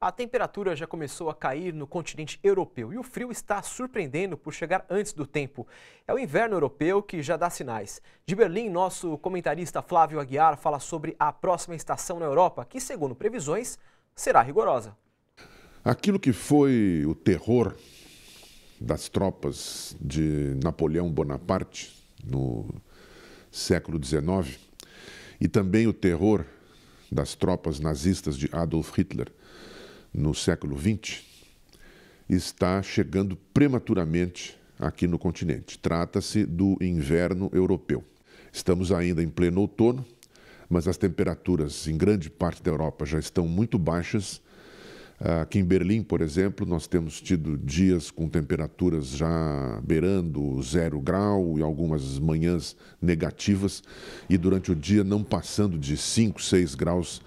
A temperatura já começou a cair no continente europeu e o frio está surpreendendo por chegar antes do tempo. É o inverno europeu que já dá sinais. De Berlim, nosso comentarista Flávio Aguiar fala sobre a próxima estação na Europa, que, segundo previsões, será rigorosa. Aquilo que foi o terror das tropas de Napoleão Bonaparte no século XIX e também o terror das tropas nazistas de Adolf Hitler no século XX, está chegando prematuramente aqui no continente. Trata-se do inverno europeu. Estamos ainda em pleno outono, mas as temperaturas em grande parte da Europa já estão muito baixas. Aqui em Berlim, por exemplo, nós temos tido dias com temperaturas já beirando zero grau e algumas manhãs negativas, e durante o dia não passando de 5, 6 graus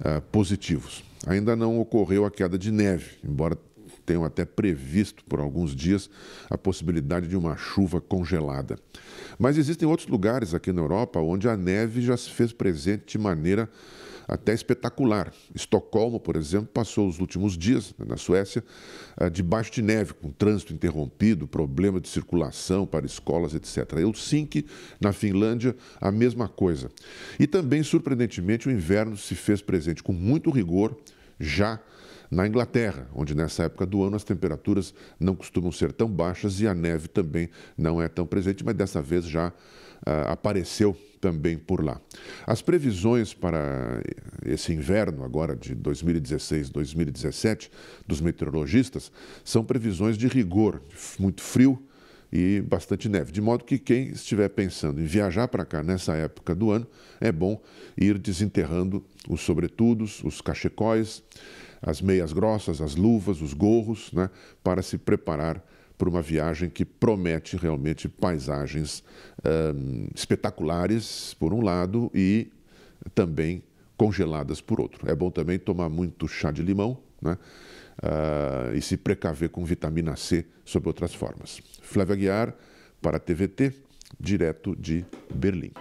uh, positivos ainda não ocorreu a queda de neve, embora tenham até previsto por alguns dias a possibilidade de uma chuva congelada. Mas existem outros lugares aqui na Europa onde a neve já se fez presente de maneira até espetacular. Estocolmo, por exemplo, passou os últimos dias né, na Suécia ah, debaixo de neve, com trânsito interrompido, problema de circulação para escolas, etc. Helsinki, na Finlândia, a mesma coisa. E também, surpreendentemente, o inverno se fez presente com muito rigor já na Inglaterra, onde nessa época do ano as temperaturas não costumam ser tão baixas e a neve também não é tão presente, mas dessa vez já ah, apareceu também por lá. As previsões para esse inverno agora de 2016-2017 dos meteorologistas são previsões de rigor, muito frio e bastante neve. De modo que quem estiver pensando em viajar para cá nessa época do ano, é bom ir desenterrando os sobretudos, os cachecóis, as meias grossas, as luvas, os gorros, né, para se preparar para uma viagem que promete realmente paisagens hum, espetaculares, por um lado, e também congeladas por outro. É bom também tomar muito chá de limão, né? uh, e se precaver com vitamina C sob outras formas. Flávio Aguiar, para a TVT, direto de Berlim.